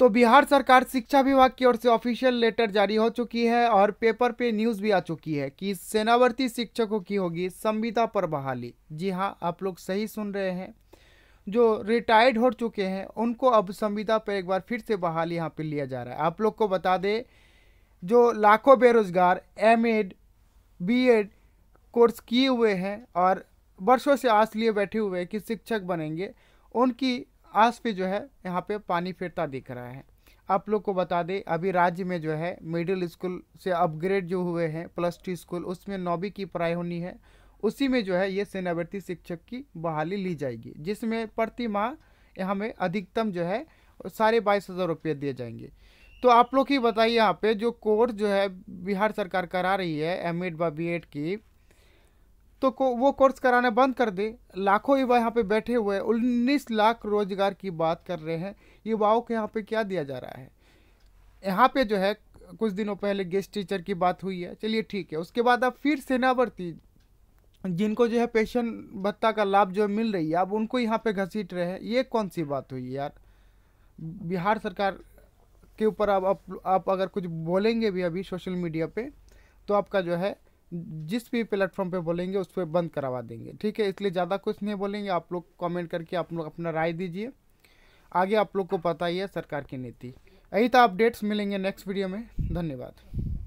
तो बिहार सरकार शिक्षा विभाग की ओर से ऑफिशियल लेटर जारी हो चुकी है और पेपर पे न्यूज़ भी आ चुकी है कि सेनावर्ती शिक्षकों की होगी संविदा पर बहाली जी हाँ आप लोग सही सुन रहे हैं जो रिटायर्ड हो चुके हैं उनको अब संविदा पर एक बार फिर से बहाली यहाँ पे लिया जा रहा है आप लोग को बता दें जो लाखों बेरोजगार M Ed B Ed course किए हुए हैं और वर्षों से आस लिए बैठे हुए हैं कि शिक्षक बनेंगे उनकी आस पे जो है यहाँ पे पानी फिरता दिख रहा है आप लोग को बता दें अभी राज्य में जो है मिडिल स्कूल से अपग्रेड जो हुए हैं प्लस टू स्कूल उसमें नौवीं की पढ़ाई होनी है उसी में जो है ये सेनावर्ती शिक्षक की बहाली ली जाएगी जिसमें प्रति माह यहाँ में अधिकतम जो है साढ़े बाईस हज़ार रुपये दिए जाएंगे तो आप लोग ही बताइए यहाँ पे जो कोर्स जो है बिहार सरकार करा रही है एम एड व बी एड की तो को, वो कोर्स कराना बंद कर दे लाखों युवा यहाँ पे बैठे हुए हैं उन्नीस लाख रोजगार की बात कर रहे हैं युवाओं के यहाँ पे क्या दिया जा रहा है यहाँ पे जो है कुछ दिनों पहले गेस्ट टीचर की बात हुई है चलिए ठीक है उसके बाद अब फिर सेनावर्ती जिनको जो है पेंशन भत्ता का लाभ जो है मिल रही है अब उनको यहाँ पे घसीट रहे हैं ये कौन सी बात हुई यार बिहार सरकार के ऊपर आप, आप आप अगर कुछ बोलेंगे भी अभी सोशल मीडिया पे तो आपका जो है जिस भी प्लेटफॉर्म पे बोलेंगे उस पर बंद करवा देंगे ठीक है इसलिए ज़्यादा कुछ नहीं बोलेंगे आप लोग कमेंट करके आप लोग अपना राय दीजिए आगे आप लोग को पता ही है सरकार की नीति यही था अपडेट्स मिलेंगे नेक्स्ट वीडियो में धन्यवाद